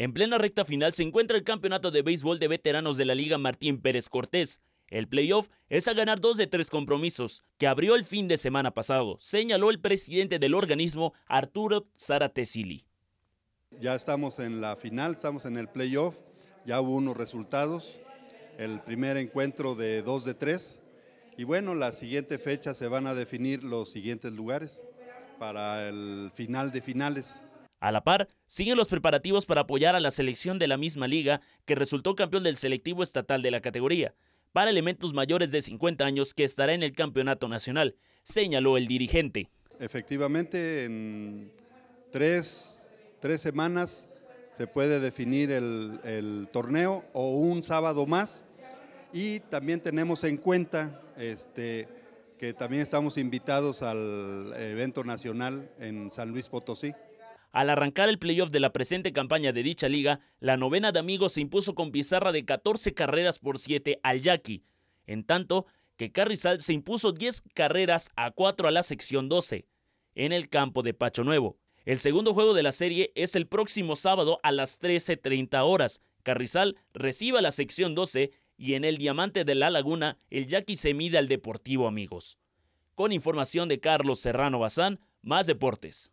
En plena recta final se encuentra el campeonato de béisbol de veteranos de la Liga Martín Pérez Cortés. El playoff es a ganar dos de tres compromisos, que abrió el fin de semana pasado, señaló el presidente del organismo, Arturo Zaratesili. Ya estamos en la final, estamos en el playoff, ya hubo unos resultados, el primer encuentro de dos de tres, y bueno, la siguiente fecha se van a definir los siguientes lugares para el final de finales. A la par, siguen los preparativos para apoyar a la selección de la misma liga que resultó campeón del selectivo estatal de la categoría, para elementos mayores de 50 años que estará en el campeonato nacional, señaló el dirigente. Efectivamente, en tres, semanas se puede definir el, torneo o un sábado más y también tenemos en cuenta este, que también estamos invitados al evento nacional en San Luis Potosí. Al arrancar el playoff de la presente campaña de dicha liga, la novena de amigos se impuso con pizarra de 14 carreras por 7 al Yaqui, en tanto que Carrizal se impuso 10 carreras a 4 a la sección 12, en el campo de Pacho Nuevo. El segundo juego de la serie es el próximo sábado a las 13.30 horas. Carrizal reciba la sección 12 y en el Diamante de la Laguna el Yaqui se mide al Deportivo Amigos. Con información de Carlos Serrano Bazán, más deportes.